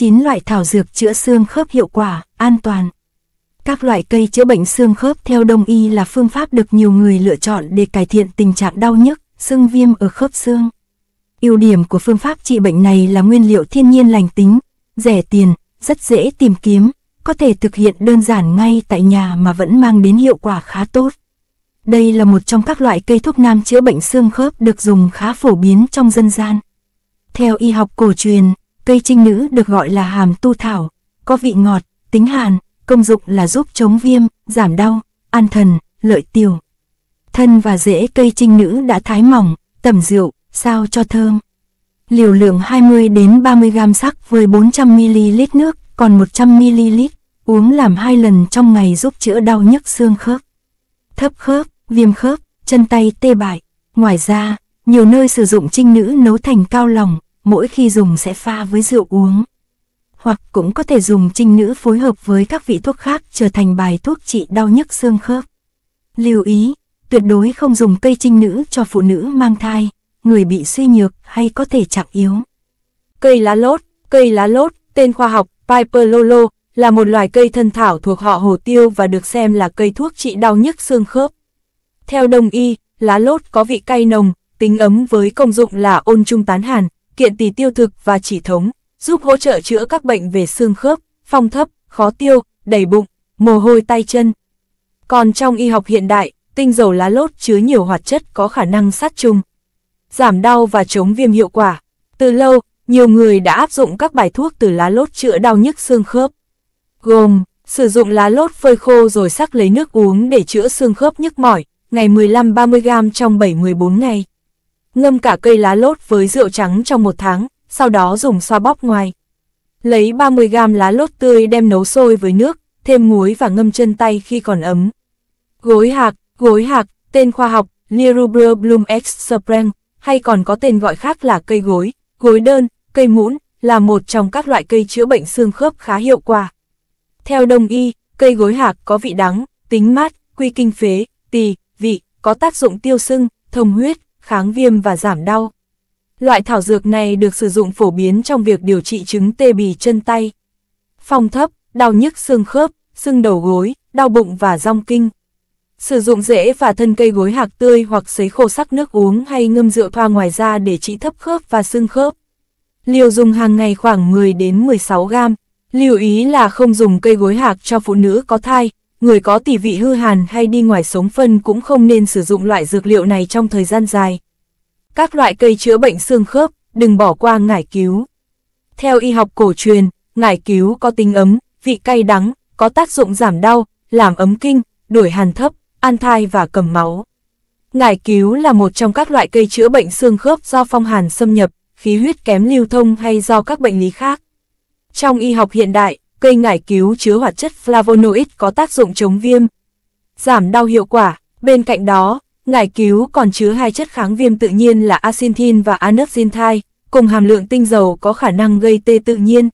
9 loại thảo dược chữa xương khớp hiệu quả, an toàn. Các loại cây chữa bệnh xương khớp theo đông y là phương pháp được nhiều người lựa chọn để cải thiện tình trạng đau nhức, sưng viêm ở khớp xương. Ưu điểm của phương pháp trị bệnh này là nguyên liệu thiên nhiên lành tính, rẻ tiền, rất dễ tìm kiếm, có thể thực hiện đơn giản ngay tại nhà mà vẫn mang đến hiệu quả khá tốt. Đây là một trong các loại cây thuốc nam chữa bệnh xương khớp được dùng khá phổ biến trong dân gian. Theo y học cổ truyền, Cây trinh nữ được gọi là hàm tu thảo, có vị ngọt, tính hàn, công dụng là giúp chống viêm, giảm đau, an thần, lợi tiểu. Thân và rễ cây trinh nữ đã thái mỏng, tẩm rượu, sao cho thơm. Liều lượng 20 đến 30 gram sắc với 400 ml nước, còn 100 ml, uống làm hai lần trong ngày giúp chữa đau nhức xương khớp. Thấp khớp, viêm khớp, chân tay tê bại. Ngoài ra, nhiều nơi sử dụng trinh nữ nấu thành cao lòng, mỗi khi dùng sẽ pha với rượu uống. Hoặc cũng có thể dùng trinh nữ phối hợp với các vị thuốc khác trở thành bài thuốc trị đau nhức xương khớp. Lưu ý, tuyệt đối không dùng cây trinh nữ cho phụ nữ mang thai, người bị suy nhược hay có thể trạng yếu. Cây lá lốt, cây lá lốt, tên khoa học Piperlolo là một loài cây thân thảo thuộc họ hồ tiêu và được xem là cây thuốc trị đau nhức xương khớp. Theo đồng y, lá lốt có vị cay nồng, tính ấm với công dụng là ôn trung tán hàn, kiện tỳ tiêu thực và chỉ thống, giúp hỗ trợ chữa các bệnh về xương khớp, phong thấp, khó tiêu, đầy bụng, mồ hôi tay chân. Còn trong y học hiện đại, tinh dầu lá lốt chứa nhiều hoạt chất có khả năng sát trùng, giảm đau và chống viêm hiệu quả. Từ lâu, nhiều người đã áp dụng các bài thuốc từ lá lốt chữa đau nhức xương khớp, gồm sử dụng lá lốt phơi khô rồi sắc lấy nước uống để chữa xương khớp nhức mỏi, ngày 15-30 g trong 7-14 ngày ngâm cả cây lá lốt với rượu trắng trong một tháng, sau đó dùng xoa bóp ngoài. Lấy 30 gram lá lốt tươi đem nấu sôi với nước, thêm muối và ngâm chân tay khi còn ấm. Gối hạc, gối hạc, tên khoa học Lirubra bloom ex spreng, hay còn có tên gọi khác là cây gối, gối đơn, cây muỗn, là một trong các loại cây chữa bệnh xương khớp khá hiệu quả. Theo đông y, cây gối hạc có vị đắng, tính mát, quy kinh phế, tỳ, vị, có tác dụng tiêu sưng, thông huyết, kháng viêm và giảm đau. Loại thảo dược này được sử dụng phổ biến trong việc điều trị chứng tê bì chân tay. Phong thấp, đau nhức xương khớp, sưng đầu gối, đau bụng và rong kinh. Sử dụng rễ và thân cây gối hạc tươi hoặc sấy khô sắc nước uống hay ngâm rượu thoa ngoài da để trị thấp khớp và xương khớp. Liều dùng hàng ngày khoảng 10 đến 16 gram. Lưu ý là không dùng cây gối hạc cho phụ nữ có thai, người có tỷ vị hư hàn hay đi ngoài sống phân cũng không nên sử dụng loại dược liệu này trong thời gian dài. Các loại cây chữa bệnh xương khớp, đừng bỏ qua ngải cứu. Theo y học cổ truyền, ngải cứu có tính ấm, vị cay đắng, có tác dụng giảm đau, làm ấm kinh, đuổi hàn thấp, an thai và cầm máu. Ngải cứu là một trong các loại cây chữa bệnh xương khớp do phong hàn xâm nhập, khí huyết kém lưu thông hay do các bệnh lý khác. Trong y học hiện đại, cây ngải cứu chứa hoạt chất flavonoid có tác dụng chống viêm, giảm đau hiệu quả. Bên cạnh đó, ngải cứu còn chứa hai chất kháng viêm tự nhiên là acinthin và anerxinthai, cùng hàm lượng tinh dầu có khả năng gây tê tự nhiên.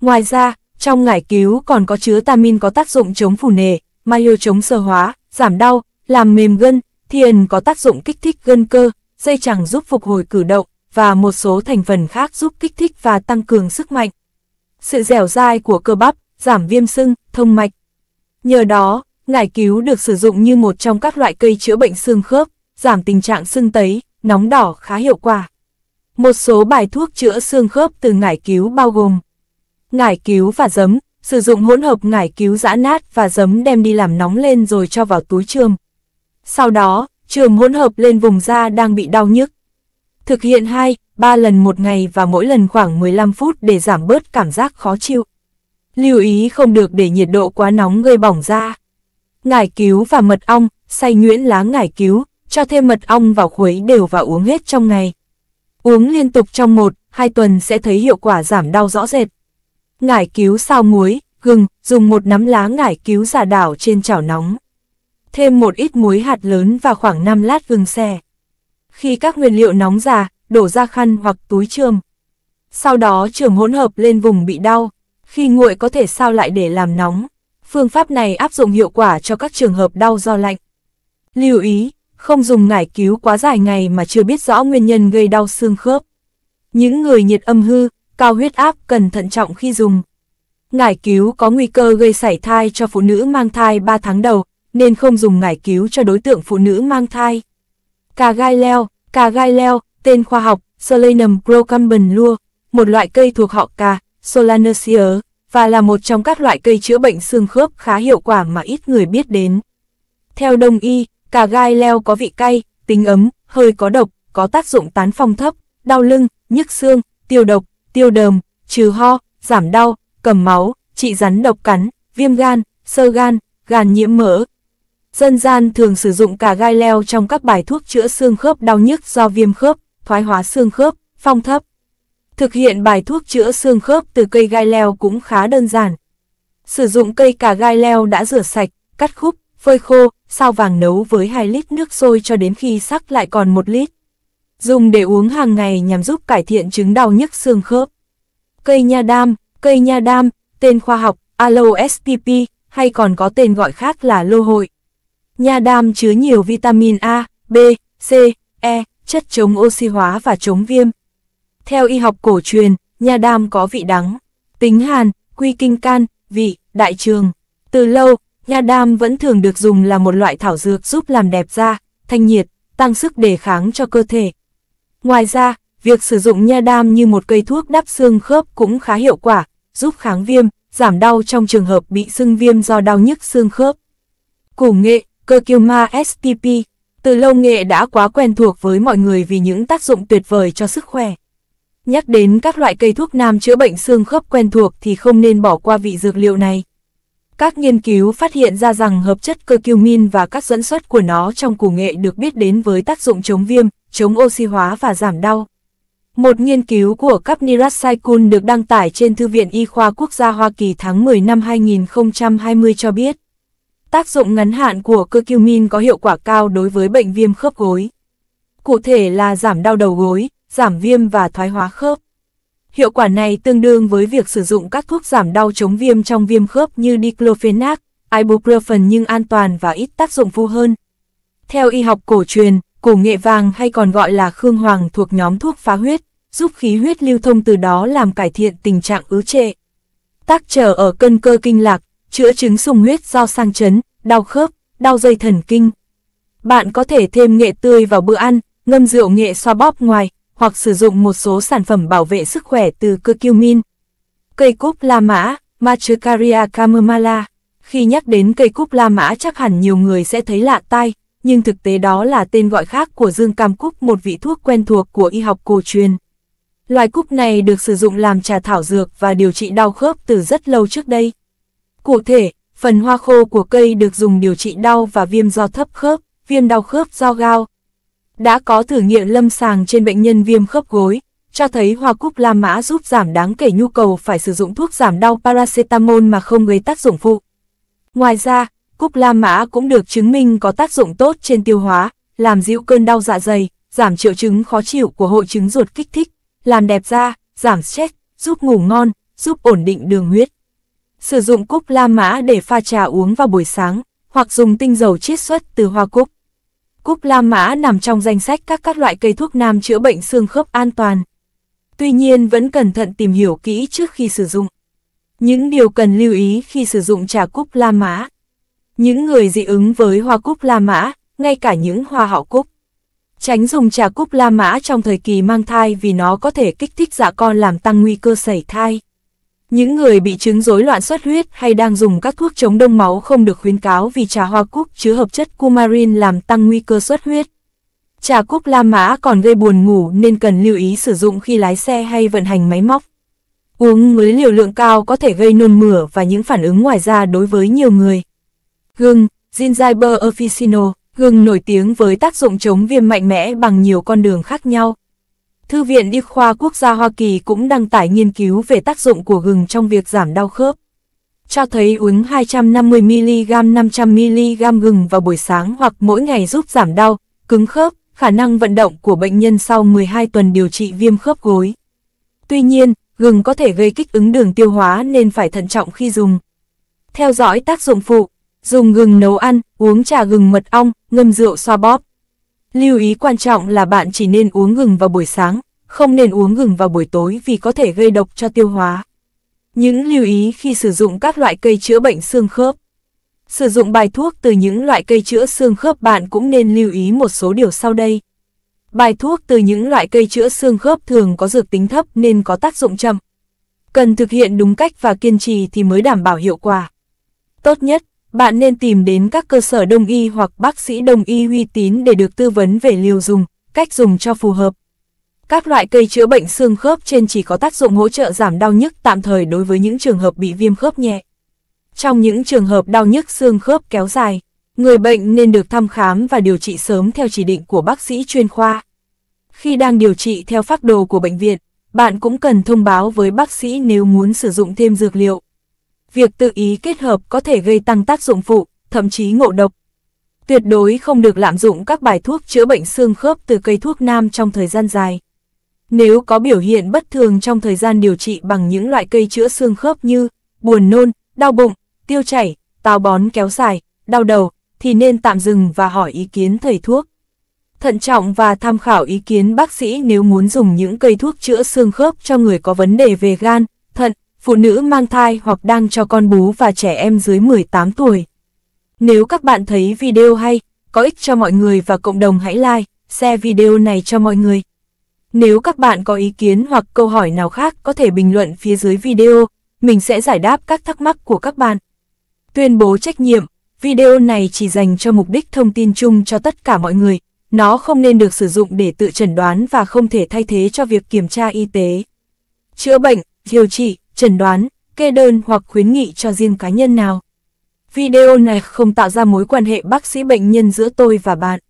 Ngoài ra, trong ngải cứu còn có chứa tamin có tác dụng chống phù nề, mayo chống sơ hóa, giảm đau, làm mềm gân, thiền có tác dụng kích thích gân cơ, dây chẳng giúp phục hồi cử động, và một số thành phần khác giúp kích thích và tăng cường sức mạnh sự dẻo dai của cơ bắp, giảm viêm sưng, thông mạch. Nhờ đó, ngải cứu được sử dụng như một trong các loại cây chữa bệnh xương khớp, giảm tình trạng sưng tấy, nóng đỏ khá hiệu quả. Một số bài thuốc chữa xương khớp từ ngải cứu bao gồm ngải cứu và giấm, sử dụng hỗn hợp ngải cứu giã nát và giấm đem đi làm nóng lên rồi cho vào túi trường. Sau đó, trường hỗn hợp lên vùng da đang bị đau nhức thực hiện 2, 3 lần một ngày và mỗi lần khoảng 15 phút để giảm bớt cảm giác khó chịu. Lưu ý không được để nhiệt độ quá nóng gây bỏng da. Ngải cứu và mật ong, xay nhuyễn lá ngải cứu, cho thêm mật ong vào khuấy đều và uống hết trong ngày. Uống liên tục trong 1, 2 tuần sẽ thấy hiệu quả giảm đau rõ rệt. Ngải cứu sao muối, gừng, dùng một nắm lá ngải cứu giả đảo trên chảo nóng. Thêm một ít muối hạt lớn và khoảng 5 lát gừng xè khi các nguyên liệu nóng già, đổ ra khăn hoặc túi trường. Sau đó trường hỗn hợp lên vùng bị đau, khi nguội có thể sao lại để làm nóng. Phương pháp này áp dụng hiệu quả cho các trường hợp đau do lạnh. Lưu ý, không dùng ngải cứu quá dài ngày mà chưa biết rõ nguyên nhân gây đau xương khớp. Những người nhiệt âm hư, cao huyết áp cần thận trọng khi dùng. Ngải cứu có nguy cơ gây sảy thai cho phụ nữ mang thai 3 tháng đầu, nên không dùng ngải cứu cho đối tượng phụ nữ mang thai. Cà gai leo, cà gai leo, tên khoa học Solanum crocambon lua, một loại cây thuộc họ cà, Solanaceae, và là một trong các loại cây chữa bệnh xương khớp khá hiệu quả mà ít người biết đến. Theo đông y, cà gai leo có vị cay, tính ấm, hơi có độc, có tác dụng tán phong thấp, đau lưng, nhức xương, tiêu độc, tiêu đờm, trừ ho, giảm đau, cầm máu, trị rắn độc cắn, viêm gan, sơ gan, gan nhiễm mỡ, Dân gian thường sử dụng cả gai leo trong các bài thuốc chữa xương khớp đau nhức do viêm khớp, thoái hóa xương khớp, phong thấp. Thực hiện bài thuốc chữa xương khớp từ cây gai leo cũng khá đơn giản. Sử dụng cây cà gai leo đã rửa sạch, cắt khúc, phơi khô, sao vàng nấu với 2 lít nước sôi cho đến khi sắc lại còn 1 lít. Dùng để uống hàng ngày nhằm giúp cải thiện chứng đau nhức xương khớp. Cây nha đam, cây nha đam, tên khoa học Aloe SPP hay còn có tên gọi khác là lô hội. Nha đam chứa nhiều vitamin A, B, C, E, chất chống oxy hóa và chống viêm. Theo y học cổ truyền, nha đam có vị đắng, tính hàn, quy kinh can, vị, đại trường. Từ lâu, nha đam vẫn thường được dùng là một loại thảo dược giúp làm đẹp da, thanh nhiệt, tăng sức đề kháng cho cơ thể. Ngoài ra, việc sử dụng nha đam như một cây thuốc đắp xương khớp cũng khá hiệu quả, giúp kháng viêm, giảm đau trong trường hợp bị sưng viêm do đau nhức xương khớp. Củ nghệ, Cơ ma STP, từ lâu nghệ đã quá quen thuộc với mọi người vì những tác dụng tuyệt vời cho sức khỏe. Nhắc đến các loại cây thuốc nam chữa bệnh xương khớp quen thuộc thì không nên bỏ qua vị dược liệu này. Các nghiên cứu phát hiện ra rằng hợp chất cơ min và các dẫn xuất của nó trong củ nghệ được biết đến với tác dụng chống viêm, chống oxy hóa và giảm đau. Một nghiên cứu của Kapnirat được đăng tải trên Thư viện Y khoa Quốc gia Hoa Kỳ tháng 10 năm 2020 cho biết, Tác dụng ngắn hạn của curcumin có hiệu quả cao đối với bệnh viêm khớp gối. Cụ thể là giảm đau đầu gối, giảm viêm và thoái hóa khớp. Hiệu quả này tương đương với việc sử dụng các thuốc giảm đau chống viêm trong viêm khớp như diclofenac, ibuprofen nhưng an toàn và ít tác dụng phụ hơn. Theo y học cổ truyền, củ nghệ vàng hay còn gọi là khương hoàng thuộc nhóm thuốc phá huyết, giúp khí huyết lưu thông từ đó làm cải thiện tình trạng ứ trệ. Tác trở ở cân cơ kinh lạc, chữa chứng sung huyết do sang chấn, đau khớp, đau dây thần kinh. Bạn có thể thêm nghệ tươi vào bữa ăn, ngâm rượu nghệ xoa bóp ngoài, hoặc sử dụng một số sản phẩm bảo vệ sức khỏe từ curcumin. Cây cúc La Mã, Machucaria camomala. Khi nhắc đến cây cúc La Mã chắc hẳn nhiều người sẽ thấy lạ tai, nhưng thực tế đó là tên gọi khác của dương cam cúc một vị thuốc quen thuộc của y học cổ truyền. Loài cúc này được sử dụng làm trà thảo dược và điều trị đau khớp từ rất lâu trước đây. Cụ thể, phần hoa khô của cây được dùng điều trị đau và viêm do thấp khớp, viêm đau khớp do gao. Đã có thử nghiệm lâm sàng trên bệnh nhân viêm khớp gối, cho thấy hoa cúc La Mã giúp giảm đáng kể nhu cầu phải sử dụng thuốc giảm đau paracetamol mà không gây tác dụng phụ. Ngoài ra, cúc La Mã cũng được chứng minh có tác dụng tốt trên tiêu hóa, làm dịu cơn đau dạ dày, giảm triệu chứng khó chịu của hội chứng ruột kích thích, làm đẹp da, giảm stress, giúp ngủ ngon, giúp ổn định đường huyết. Sử dụng cúc la mã để pha trà uống vào buổi sáng, hoặc dùng tinh dầu chiết xuất từ hoa cúc. Cúc la mã nằm trong danh sách các các loại cây thuốc nam chữa bệnh xương khớp an toàn. Tuy nhiên vẫn cẩn thận tìm hiểu kỹ trước khi sử dụng. Những điều cần lưu ý khi sử dụng trà cúc la mã. Những người dị ứng với hoa cúc la mã, ngay cả những hoa họ cúc. Tránh dùng trà cúc la mã trong thời kỳ mang thai vì nó có thể kích thích dạ con làm tăng nguy cơ sẩy thai. Những người bị chứng rối loạn xuất huyết hay đang dùng các thuốc chống đông máu không được khuyến cáo vì trà hoa cúc chứa hợp chất cumarin làm tăng nguy cơ xuất huyết. Trà cúc La Mã còn gây buồn ngủ nên cần lưu ý sử dụng khi lái xe hay vận hành máy móc. Uống với liều lượng cao có thể gây nôn mửa và những phản ứng ngoài da đối với nhiều người. Gừng, Gingiber officino, gừng nổi tiếng với tác dụng chống viêm mạnh mẽ bằng nhiều con đường khác nhau. Thư viện Y khoa Quốc gia Hoa Kỳ cũng đăng tải nghiên cứu về tác dụng của gừng trong việc giảm đau khớp. Cho thấy uống 250mg 500mg gừng vào buổi sáng hoặc mỗi ngày giúp giảm đau, cứng khớp, khả năng vận động của bệnh nhân sau 12 tuần điều trị viêm khớp gối. Tuy nhiên, gừng có thể gây kích ứng đường tiêu hóa nên phải thận trọng khi dùng. Theo dõi tác dụng phụ, dùng gừng nấu ăn, uống trà gừng mật ong, ngâm rượu xoa bóp. Lưu ý quan trọng là bạn chỉ nên uống gừng vào buổi sáng, không nên uống gừng vào buổi tối vì có thể gây độc cho tiêu hóa. Những lưu ý khi sử dụng các loại cây chữa bệnh xương khớp Sử dụng bài thuốc từ những loại cây chữa xương khớp bạn cũng nên lưu ý một số điều sau đây. Bài thuốc từ những loại cây chữa xương khớp thường có dược tính thấp nên có tác dụng chậm. Cần thực hiện đúng cách và kiên trì thì mới đảm bảo hiệu quả. Tốt nhất, bạn nên tìm đến các cơ sở đông y hoặc bác sĩ đông y uy tín để được tư vấn về liều dùng, cách dùng cho phù hợp. Các loại cây chữa bệnh xương khớp trên chỉ có tác dụng hỗ trợ giảm đau nhức tạm thời đối với những trường hợp bị viêm khớp nhẹ. Trong những trường hợp đau nhức xương khớp kéo dài, người bệnh nên được thăm khám và điều trị sớm theo chỉ định của bác sĩ chuyên khoa. Khi đang điều trị theo phác đồ của bệnh viện, bạn cũng cần thông báo với bác sĩ nếu muốn sử dụng thêm dược liệu việc tự ý kết hợp có thể gây tăng tác dụng phụ, thậm chí ngộ độc. Tuyệt đối không được lạm dụng các bài thuốc chữa bệnh xương khớp từ cây thuốc nam trong thời gian dài. Nếu có biểu hiện bất thường trong thời gian điều trị bằng những loại cây chữa xương khớp như buồn nôn, đau bụng, tiêu chảy, táo bón kéo dài, đau đầu, thì nên tạm dừng và hỏi ý kiến thầy thuốc. Thận trọng và tham khảo ý kiến bác sĩ nếu muốn dùng những cây thuốc chữa xương khớp cho người có vấn đề về gan, thận, phụ nữ mang thai hoặc đang cho con bú và trẻ em dưới 18 tuổi. Nếu các bạn thấy video hay, có ích cho mọi người và cộng đồng hãy like, share video này cho mọi người. Nếu các bạn có ý kiến hoặc câu hỏi nào khác có thể bình luận phía dưới video, mình sẽ giải đáp các thắc mắc của các bạn. Tuyên bố trách nhiệm, video này chỉ dành cho mục đích thông tin chung cho tất cả mọi người, nó không nên được sử dụng để tự chẩn đoán và không thể thay thế cho việc kiểm tra y tế. Chữa bệnh, điều trị, chẩn đoán, kê đơn hoặc khuyến nghị cho riêng cá nhân nào. Video này không tạo ra mối quan hệ bác sĩ bệnh nhân giữa tôi và bạn.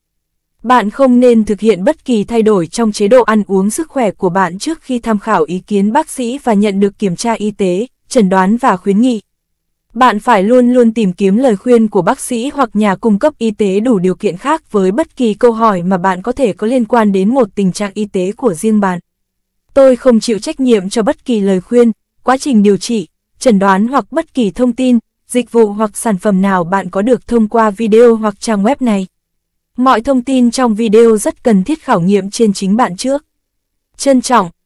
Bạn không nên thực hiện bất kỳ thay đổi trong chế độ ăn uống sức khỏe của bạn trước khi tham khảo ý kiến bác sĩ và nhận được kiểm tra y tế, chẩn đoán và khuyến nghị. Bạn phải luôn luôn tìm kiếm lời khuyên của bác sĩ hoặc nhà cung cấp y tế đủ điều kiện khác với bất kỳ câu hỏi mà bạn có thể có liên quan đến một tình trạng y tế của riêng bạn. Tôi không chịu trách nhiệm cho bất kỳ lời khuyên, quá trình điều trị, chẩn đoán hoặc bất kỳ thông tin, dịch vụ hoặc sản phẩm nào bạn có được thông qua video hoặc trang web này. Mọi thông tin trong video rất cần thiết khảo nghiệm trên chính bạn trước. Trân trọng,